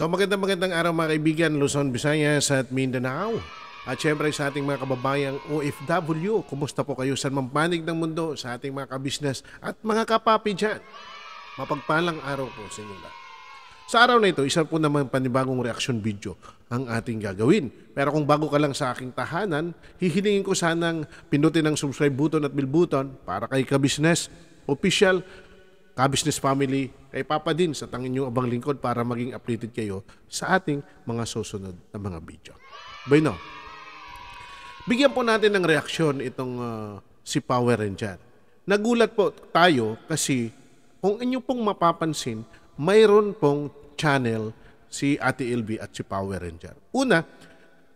So magandang magandang araw mga kaibigan, Luzon, Visayas at Mindanao. At syempre sa ating mga kababayang OFW, kumusta po kayo sa mampanig ng mundo, sa ating mga kabisnes at mga kapapi dyan. Mapagpalang araw po sa inyo lahat. Sa araw na ito, isa po naman panibagong reaction video ang ating gagawin. Pero kung bago ka lang sa aking tahanan, hihilingin ko sanang pinutin ang subscribe button at bell button para kay kabisnes, official, ka-business family, kay Papa din sa tangin nyo abang lingkod para maging updated kayo sa ating mga susunod na mga video. Bueno, bigyan po natin ng reaksyon itong uh, si Power Ranger. Nagulat po tayo kasi kung inyo pong mapapansin, mayroon pong channel si Ate LB at si Power Ranger. Una,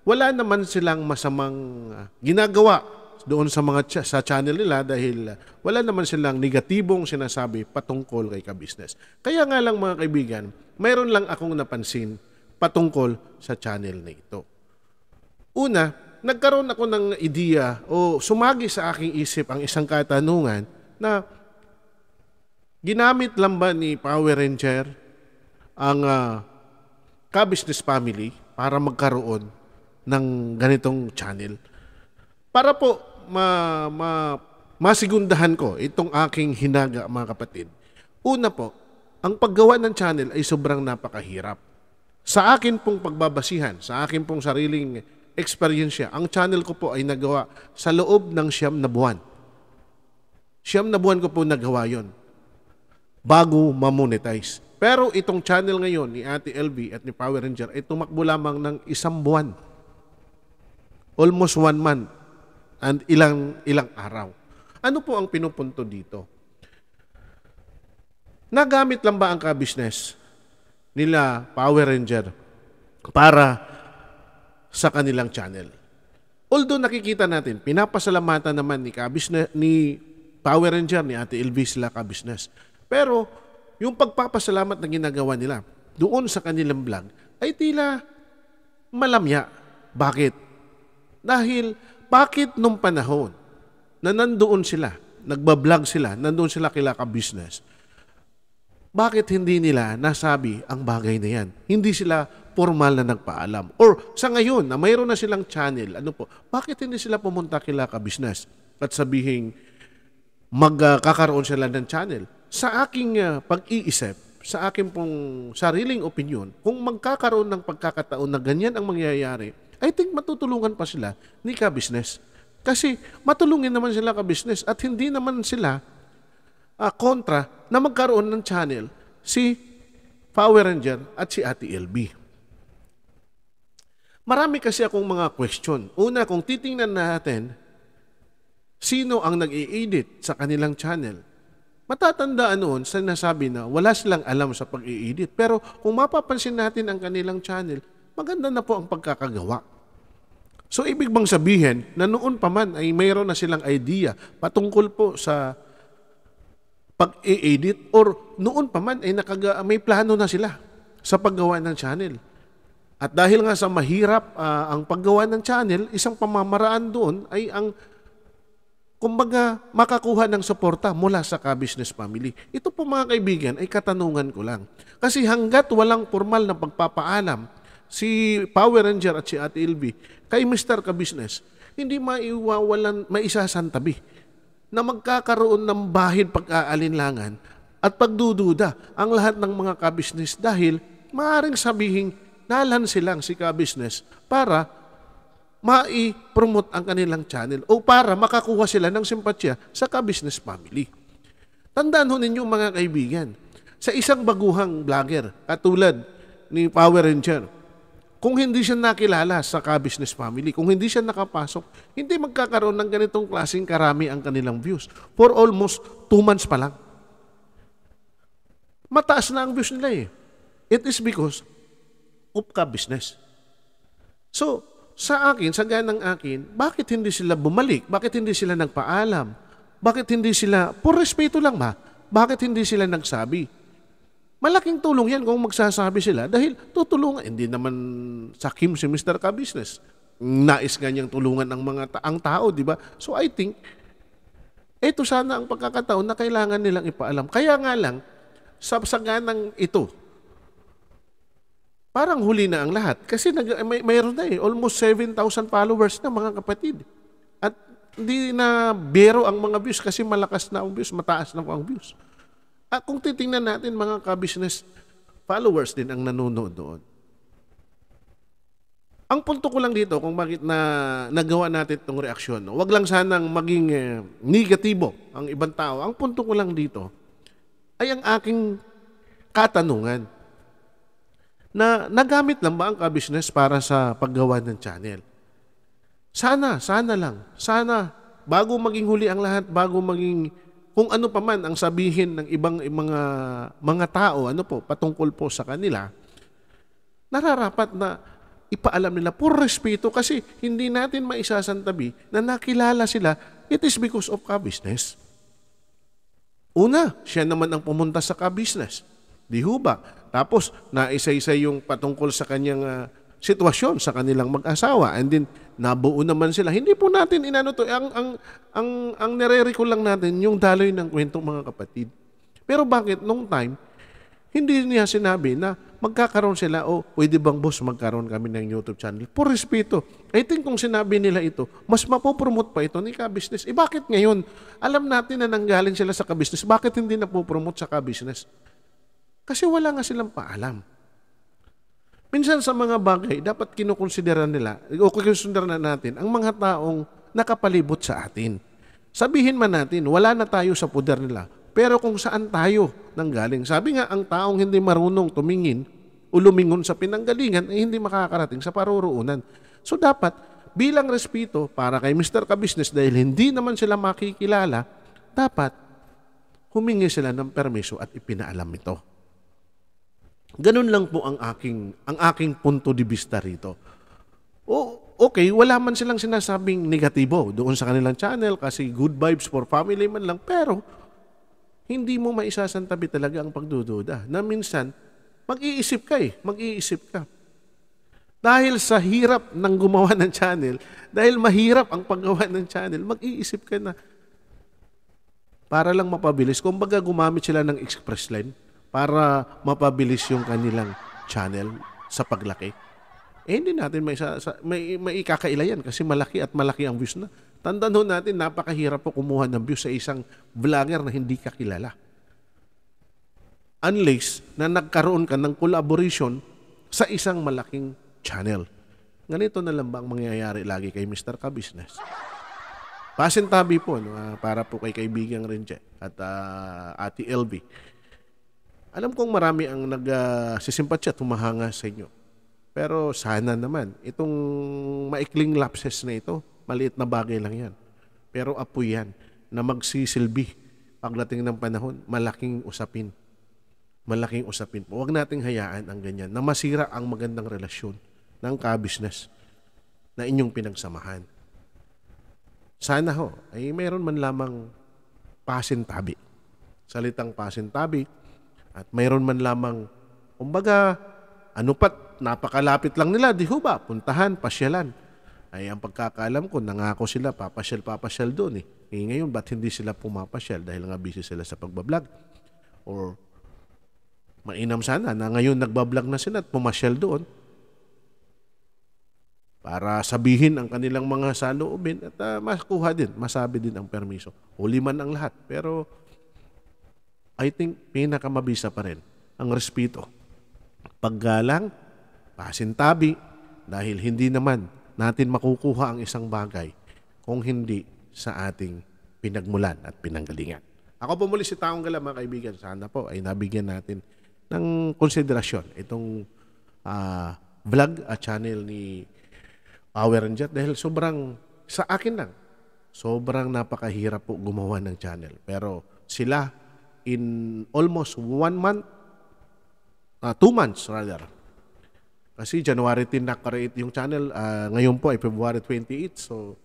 wala naman silang masamang uh, ginagawa doon sa mga ch- sa channel nila dahil wala naman silang negatibong sinasabi patungkol kay ka-business. Kaya nga lang mga kaibigan, mayroon lang akong napansin patungkol sa channel na ito. Una, nagkaroon ako ng ideya o sumagi sa aking isip ang isang katanungan na ginamit lang ba ni Power Ranger ang uh, ka-business family para magkaroon ng ganitong channel? Para po ma, ma, masigundahan ko itong aking hinaga mga kapatid. Una po, ang paggawa ng channel ay sobrang napakahirap. Sa akin pong pagbabasihan, sa akin pong sariling eksperyensya, ang channel ko po ay nagawa sa loob ng siyam na buwan. Siyam na buwan ko po nagawa yon bago ma-monetize. Pero itong channel ngayon ni Ate LB at ni Power Ranger ay tumakbo lamang ng isang buwan. Almost one month and ilang ilang araw. Ano po ang pinupunto dito? Nagamit lang ba ang ka-business nila Power Ranger para sa kanilang channel? Although nakikita natin, pinapasalamatan naman ni, ka-business, ni Power Ranger, ni Ate Elvis sila ka-business. Pero yung pagpapasalamat na ginagawa nila doon sa kanilang vlog ay tila malamya. Bakit? Dahil bakit nung panahon na nandoon sila, nagbablog sila, nandoon sila kila ka-business, bakit hindi nila nasabi ang bagay na yan? Hindi sila formal na nagpaalam. Or sa ngayon, na mayroon na silang channel, ano po, bakit hindi sila pumunta kila ka-business at sabihin magkakaroon sila ng channel? Sa aking uh, pag-iisip, sa aking pong sariling opinion, kung magkakaroon ng pagkakataon na ganyan ang mangyayari, I think matutulungan pa sila ni ka-business. Kasi matulungin naman sila ka-business at hindi naman sila uh, kontra na magkaroon ng channel si Power Ranger at si Ate LB. Marami kasi akong mga question. Una, kung titingnan natin, sino ang nag edit sa kanilang channel? Matatandaan noon sa nasabi na wala silang alam sa pag edit Pero kung mapapansin natin ang kanilang channel, maganda na po ang pagkakagawa. So ibig bang sabihin na noon pa man ay mayroon na silang idea patungkol po sa pag-i-edit or noon pa man ay nakaga, may plano na sila sa paggawa ng channel. At dahil nga sa mahirap uh, ang paggawa ng channel, isang pamamaraan doon ay ang kumbaga makakuha ng suporta mula sa ka-business family. Ito po mga kaibigan ay katanungan ko lang. Kasi hanggat walang formal na pagpapaalam si Power Ranger at si Ate Ilby kay Mr. Kabisnes, hindi maiwawalan, maisasantabi na magkakaroon ng bahid pag-aalinlangan at pagdududa ang lahat ng mga kabisnes dahil maaring sabihin nalan silang si kabisnes para mai-promote ang kanilang channel o para makakuha sila ng simpatya sa kabisnes family. Tandaan ho ninyo mga kaibigan, sa isang baguhang vlogger katulad ni Power Ranger, kung hindi siya nakilala sa ka-business family, kung hindi siya nakapasok, hindi magkakaroon ng ganitong klaseng karami ang kanilang views. For almost two months pa lang. Mataas na ang views nila eh. It is because of ka-business. So, sa akin, sa ganang akin, bakit hindi sila bumalik? Bakit hindi sila nagpaalam? Bakit hindi sila, por respeto lang ba? Bakit hindi sila nagsabi? Malaking tulong yan kung magsasabi sila dahil tutulungan. Hindi naman sakim si Mr. Ka-Business. Nais nga niyang tulungan ang, mga ta- ang tao, di ba? So I think, ito sana ang pagkakataon na kailangan nilang ipaalam. Kaya nga lang, sa ng ito, parang huli na ang lahat. Kasi nag, may, mayroon na eh, almost 7,000 followers na mga kapatid. At hindi na biro ang mga views kasi malakas na ang views, mataas na ang views. Ah, kung titingnan natin mga ka-business followers din ang nanonood doon. Ang punto ko lang dito kung bakit na nagawa natin itong reaksyon, no? wag lang sanang maging eh, negatibo ang ibang tao. Ang punto ko lang dito ay ang aking katanungan na nagamit lang ba ang ka-business para sa paggawa ng channel? Sana, sana lang. Sana, bago maging huli ang lahat, bago maging kung ano pa man ang sabihin ng ibang mga mga tao ano po patungkol po sa kanila nararapat na ipaalam nila por respeto kasi hindi natin maisasantabi na nakilala sila it is because of ka-business. Una, siya naman ang pumunta sa ka-business. Di ho ba? Tapos, naisaysay yung patungkol sa kanyang uh, sitwasyon sa kanilang mag-asawa and then nabuo naman sila. Hindi po natin inano to. Ang, ang, ang, ang nare lang natin yung daloy ng kwentong mga kapatid. Pero bakit nung time, hindi niya sinabi na magkakaroon sila o oh, pwede bang boss magkaroon kami ng YouTube channel? for respeto. I think kung sinabi nila ito, mas mapopromote pa ito ni ka-business. Eh bakit ngayon? Alam natin na nanggaling sila sa ka-business. Bakit hindi na po-promote sa ka-business? Kasi wala nga silang paalam. Minsan sa mga bagay, dapat kinukonsidera nila, o kinukonsidera na natin, ang mga taong nakapalibot sa atin. Sabihin man natin, wala na tayo sa puder nila, pero kung saan tayo nanggaling. Sabi nga, ang taong hindi marunong tumingin o lumingon sa pinanggalingan ay hindi makakarating sa paruroonan. So dapat, bilang respeto para kay Mr. Kabisnes dahil hindi naman sila makikilala, dapat humingi sila ng permiso at ipinaalam ito. Ganun lang po ang aking ang aking punto de vista rito. O okay, wala man silang sinasabing negatibo doon sa kanilang channel kasi good vibes for family man lang pero hindi mo maisasantabi talaga ang pagdududa na minsan mag-iisip ka eh, mag-iisip ka. Dahil sa hirap ng gumawa ng channel, dahil mahirap ang paggawa ng channel, mag-iisip ka na para lang mapabilis. Kumbaga gumamit sila ng express line para mapabilis yung kanilang channel sa paglaki. Eh, hindi natin may, may, may ikakaila yan kasi malaki at malaki ang views na. Tandaan ho natin, napakahirap po kumuha ng views sa isang vlogger na hindi kakilala. Unless na nagkaroon ka ng collaboration sa isang malaking channel. Ganito na lang ba ang mangyayari lagi kay Mr. Kabusiness? Pasintabi po, no? Ah, para po kay kaibigang Renche at uh, Ate LB. Alam kong marami ang nagsisimpatya at humahanga sa inyo. Pero sana naman, itong maikling lapses na ito, maliit na bagay lang yan. Pero apoy yan na magsisilbi pagdating ng panahon, malaking usapin. Malaking usapin po. Huwag nating hayaan ang ganyan na masira ang magandang relasyon ng ka-business na inyong pinagsamahan. Sana ho, ay mayroon man lamang pasintabi. Salitang pasintabi, at mayroon man lamang, kumbaga, ano pat, napakalapit lang nila, di ho ba? Puntahan, pasyalan. Ay, ang pagkakaalam ko, nangako sila, papasyal-papasyal doon eh. eh. Ngayon, ba't hindi sila pumapasyal dahil nga busy sila sa pagbablog? Or, mainam sana na ngayon nagbablog na sila at pumasyal doon para sabihin ang kanilang mga saloobin at uh, makuha din, masabi din ang permiso. Huli man ang lahat, pero I think pinakamabisa pa rin ang respeto. Paggalang, pasintabi, dahil hindi naman natin makukuha ang isang bagay kung hindi sa ating pinagmulan at pinanggalingan. Ako po muli si Taong Gala mga kaibigan. Sana po ay nabigyan natin ng konsiderasyon itong uh, vlog at channel ni Power and Jet dahil sobrang sa akin lang sobrang napakahirap po gumawa ng channel pero sila in almost one month, uh, two months rather. Kasi January 10 na-create yung channel. Uh, ngayon po ay February 28. So,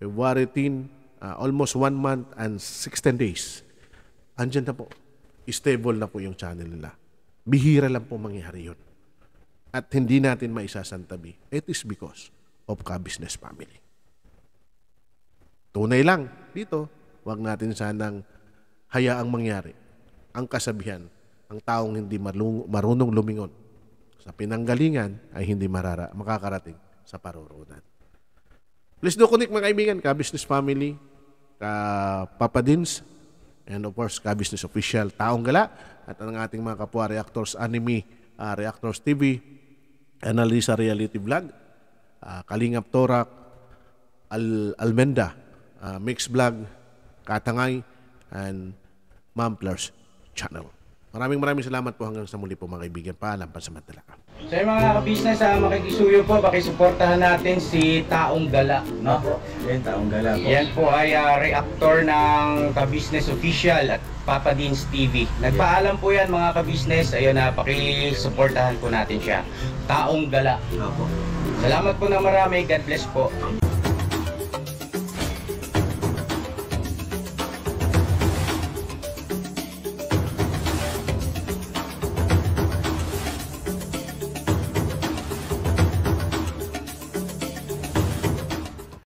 February 10, uh, almost one month and 16 days. Andiyan na po. Stable na po yung channel nila. Bihira lang po mangyari yun. At hindi natin maisasantabi. It is because of ka-business family. Tunay lang dito, wag natin sanang hayaang mangyari ang kasabihan, ang taong hindi marunong lumingon sa pinanggalingan ay hindi marara, makakarating sa paruroonan. Please do connect mga kaibigan, ka business family, ka Papa Dins, and of course ka business official, taong gala, at ang ating mga kapwa reactors anime, uh, reactors TV, analisa reality vlog, uh, Kalingap Torak, Al Almenda, uh, Mix Vlog, Katangay, and Mamplers Channel. Maraming maraming salamat po hanggang sa muli po mga kaibigan. Paalam pansamantala. Sa so, mga kabisnes, uh, ah, makikisuyo po, pakisuportahan natin si Taong Gala. No? Yan, Taong Gala po. Yan po ay uh, reactor ng kabisnes official at Papa Deans TV. Nagpaalam po yan mga kabisnes. Ayun na, uh, pakisuportahan po natin siya. Taong Gala. Opo. Salamat po na marami. God bless po.